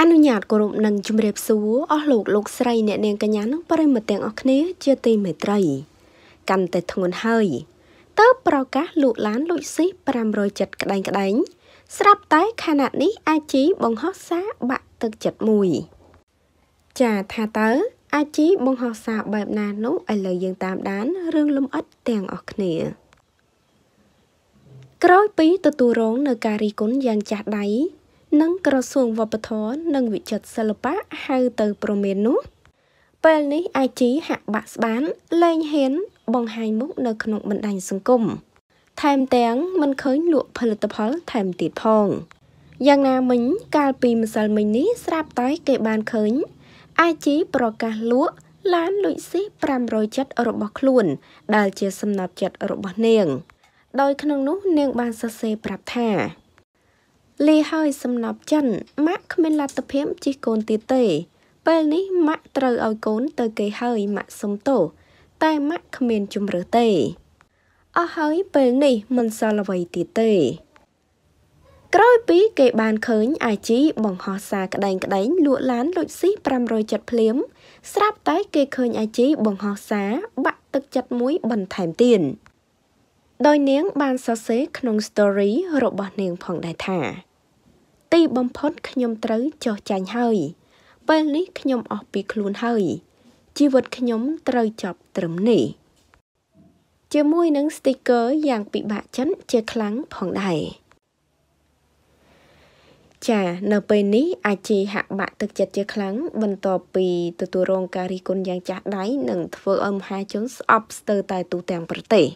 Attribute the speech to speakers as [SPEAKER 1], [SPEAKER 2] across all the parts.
[SPEAKER 1] អនុញ្ញាតគោរពនិងជម្រាបសួរអស់លោកលោកស្រីអ្នកនាងកញ្ញានិងប្រិមត្តទាំងអស់គ្នាជាទីមេត្រី កាន់តែធ្ងន់ហើយតើប្រកាសលូកឡានលុយស៊ី507ក្តែងក្តែង ស្រាប់តែខណៈនេះអាជីបង្ហោះសារបាក់ទឹកចិត្តមួយចាថាតើអាជីបង្ហោះសារបែបណានោះឥឡូវយើងតាមដានរឿងលំអិតទាំងអស់គ្នា ក្រោយពីទទួលរងនៅការរីគុណយ៉ាងចាស់ដៃនិងក្រសួងវប្បធម៌និងវិចិត្រសិល្បៈហៅទៅប្រមាននោះពេលនេះអាជីហាក់បាក់ស្បានលែងហ៊ានបង្ហាញមុខនៅ ក្នុងបណ្ដាញសង្គមថែមទាំងមិនឃើញលក់ផលិតផលថែមទៀតផងយ៉ាងណាមិញកាលពីម្សិលមិញនេះស្រាប់តែគេបានឃើញអាជីប្រកាសលក់ឡានលុយស៊ី507របស់ខ្លួនដែលជា សំណាប់ចិត្តរបស់នាង ដោយក្នុង នោះ នាងបានសរសេរប្រាប់ថាលីហើយសំណប់ចិនម៉ាក់គ្មានលទ្ធភាពជិះកូនទៀតទេពេលនេះម៉ាក់ត្រូវឲ្យកូនទៅគេហើយម៉ាក់សុំទោសតែម៉ាក់គ្មានជំរើសទេអស់ហើយពេលនេះមិនសល់អ្វីទៀតទេក្រោយពីគេបានឃើញអាជីបង្ហោះសារក្តែងក្តែងលក់ឡានលុចស៊ី507ភ្លាមស្រាប់តែគេឃើញអាជីបង្ហោះសារបាក់ទឹកចិត្តមួយបន្ថែមទៀតដោយនាងបានសរសេរក្នុង story របស់នាងផងដែរថាទីបំផុតខ្ញុំត្រូវចោះចាញ់ហើយពេលនេះខ្ញុំអស់ពីខ្លួនហើយជីវិតខ្ញុំត្រូវចប់ត្រឹមនេះ ជាមួយនឹង sticker យ៉ាងពិបាកចិត្តជាខ្លាំងផងដែរចានៅពេលនេះអាជីហបាក់ទឹកចិត្តជាខ្លាំងបន្ទាប់ពីទទួលរងការរិះគន់យ៉ាងចាស់ដៃនិងធ្វើឲ្យមហាជនស្អប់ស្ទើរតែទូទាំងប្រទេស។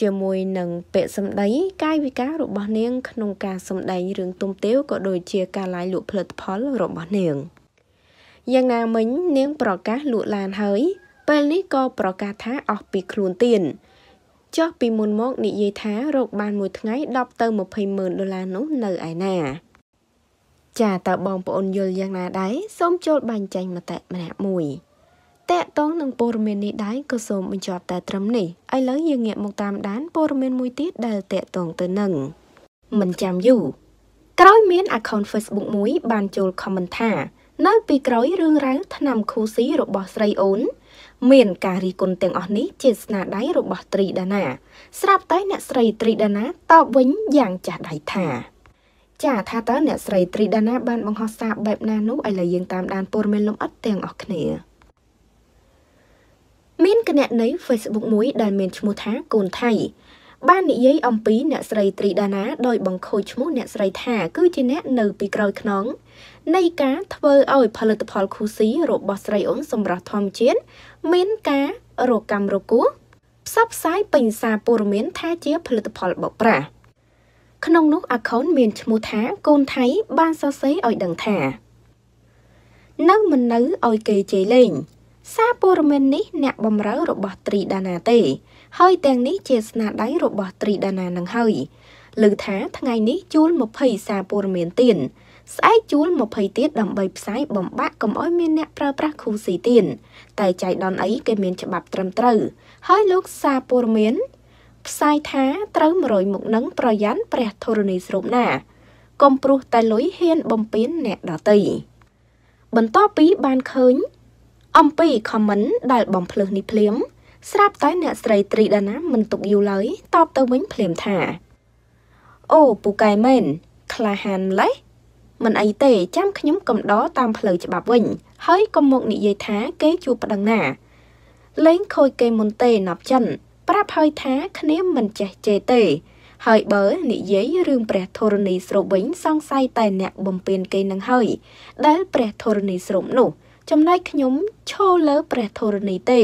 [SPEAKER 1] ជាមួយនឹងពាក្យសម្ដី កាយវិការរបស់នាង ក្នុងការសម្ដែងរឿងទុំទាវក៏ដូចជាការឡាយលក់ផលិតផលរបស់នាងយ៉ាងណាមិញនាងប្រកាសលក់ឡានហើយ ពេលនេះក៏ប្រកាសថាអស់ពីខ្លួនទៀនចុះពីមុនមកនិយាយថារកបានមួយថ្ងៃ10ទៅ20ម៉ឺនដុល្លារនោះនៅឯណា ចាតើបងប្អូនយល់យ៉ាងណាដែរសូមចូលបាញ់ចាញ់មតិម្នាក់មួយតកតងនឹងព័ត៌មាននេះដែរក៏សូមបញ្ចប់តែត្រឹមនេះឥឡូវយើងងាកមកតាមដានព័ត៌មានមួយទៀតដែលតកតងទៅនឹងមិនចាំយូរក្រោយមាន account Facebook មួយ បានចូល comment ថា នៅ ពីក្រោយរឿងរ៉ាវឆ្នាំខូស៊ីរបស់ស្រីអូន មាន ការរីគុណទាំងអស់នេះជាស្នាដៃរបស់ត្រីដាណា ស្រាប់តែអ្នកស្រីត្រីដាណាតបវិញយ៉ាងចាស់ដៃថា ចាថាតើអ្នកស្រីត្រីដាណាបានបង្ហោះសារបែបណានោះឥឡូវយើងតាមដានព័ត៌មានលម្អិតទាំងអស់គ្នា។មានគណនី Facebook មួយដែលមានឈ្មោះថាកូនថៃបាននិយាយអំពី អ្នកស្រីត្រីដាណាដោយបង្ខូចឈ្មោះ អ្នកស្រីថាគឺជាអ្នកនៅពីក្រោយខ្នងនៃការធ្វើឲ្យ ផលិតផលខូស៊ីរបស់ស្រីអូនសម្រាប់ធម្មជាតិមានការរកម្មរគោះផ្សព្វផ្សាយពេញសារព័ត៌មានថាជាផលិតផលបោកប្រាស់ក្នុងនោះ account មានឈ្មោះថាកូនថៃ បានសរសេរឲ្យដឹងថានៅមិននៅឲ្យគេជេរលេងសារព័ត៌មាននេះអ្នកបំរើរបស់ត្រីដាណាទេ ហើយទាំងនេះជាស្នាដៃរបស់ត្រីដាណានឹងហើយលើថាថ្ងៃនេះជួល20សារព័ត៌មានទៀនស្អែកជួល20ទៀតដើម្បីផ្សាយបំបាក់កុំឲ្យមានអ្នកប្រើប្រាស់ខូស៊ីទៀនតែចៃដនអីគេមានច្បាប់ត្រឹមត្រូវហើយលោកសារព័ត៌មានផ្សាយថាត្រូវ100មុខនឹង ប្រយ័នព្រះធរណីស្រូបណាកុំព្រោះតែលុយហ៊ានបំពេញអ្នកដតីបន្ទាប់ពីបានឃើញអំពី comment ដែលបំភ្លឺនេះភ្លាមស្រាប់តែអ្នកស្រីត្រីដាណា មិនទុកយូរឡើយ តបទៅវិញភ្លាមថាអូពូកែមែនក្លាហានលេះមិនអីទេចាំខ្ញុំកំដរតាមផ្លូវច្បាប់វិញ ហើយកុំមកនិយាយថា គេជួបប្តឹងណាលេងខូចគេមុនទេណាប់ចិន ប្រាប់ហើយថាគ្នាមិនចេះចេទេ ហើយបើនិយាយរឿងព្រះធរណីស្រូបវិញ សង្ស័យតែអ្នកបំពេញគេនឹងហើយ ដែលព្រះ ធរណីស្រូបនោះចំណែកខ្ញុំឈរលើព្រះធរណីទេ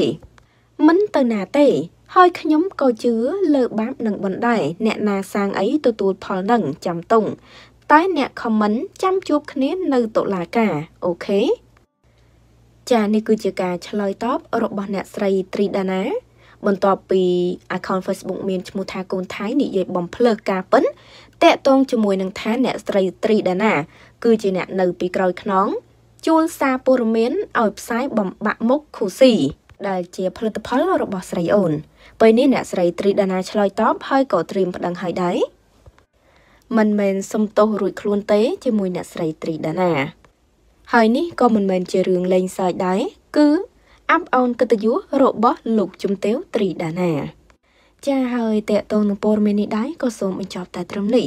[SPEAKER 1] មិនទៅណាទេ ហើយខ្ញុំក៏ជឿលើបាបនឹងបណ្ដែរអ្នកណាសាងអីទទួលផលនឹងចាំតុង តែអ្នកខមមិនចាំជួបគ្នានៅតុលាការអូខេចានេះគឺជាការឆ្លើយតបរបស់អ្នកស្រីត្រីដាណា បន្ទាប់ពី account Facebook មានឈ្មោះថាកូនថៃនិយាយបំភ្លើសការពិនតកតងជាមួយនឹងថាអ្នកស្រីត្រីដាណា គឺជាអ្នកនៅពីក្រោយខ្នងជួលសារព័ត៌មានឲ្យផ្សាយបំបាក់មុខខូស៊ីដែលជា ផលិតផលរបស់ស្រីអូនពេលនេះអ្នកស្រីត្រីដាណាឆ្លើយតប ហើយក៏ត្រៀមប្តឹងឲ្យដែរមិនមែនសំទោសរួចខ្លួនទេ ជាមួយអ្នកស្រីត្រីដាណា ហើយនេះក៏មិនមែនជារឿងលេងសើចដែរគឺអាប់អោនកិត្តិយសរបស់លោកជំទាវត្រីដាណា ចាហើយតេតតងនឹងព័ត៌មាននេះដែរក៏សូមបញ្ចប់តែត្រឹមនេះ